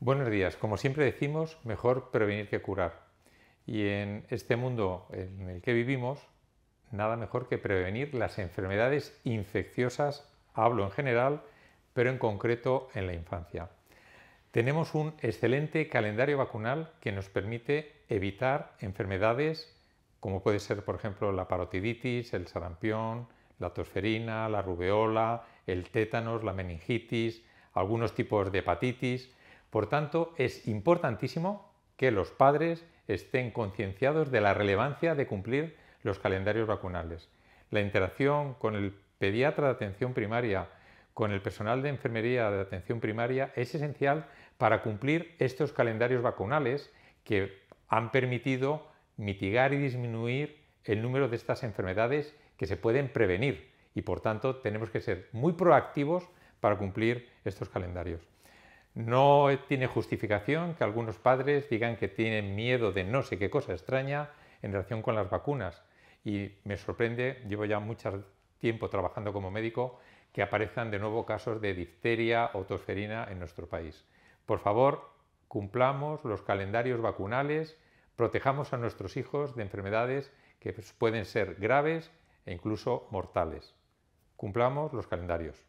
Buenos días. Como siempre decimos, mejor prevenir que curar. Y en este mundo en el que vivimos, nada mejor que prevenir las enfermedades infecciosas, hablo en general, pero en concreto en la infancia. Tenemos un excelente calendario vacunal que nos permite evitar enfermedades como puede ser, por ejemplo, la parotiditis, el sarampión, la tosferina, la rubeola, el tétanos, la meningitis, algunos tipos de hepatitis, por tanto, es importantísimo que los padres estén concienciados de la relevancia de cumplir los calendarios vacunales. La interacción con el pediatra de atención primaria, con el personal de enfermería de atención primaria, es esencial para cumplir estos calendarios vacunales que han permitido mitigar y disminuir el número de estas enfermedades que se pueden prevenir y por tanto tenemos que ser muy proactivos para cumplir estos calendarios. No tiene justificación que algunos padres digan que tienen miedo de no sé qué cosa extraña en relación con las vacunas. Y me sorprende, llevo ya mucho tiempo trabajando como médico, que aparezcan de nuevo casos de difteria o tosferina en nuestro país. Por favor, cumplamos los calendarios vacunales, protejamos a nuestros hijos de enfermedades que pueden ser graves e incluso mortales. Cumplamos los calendarios.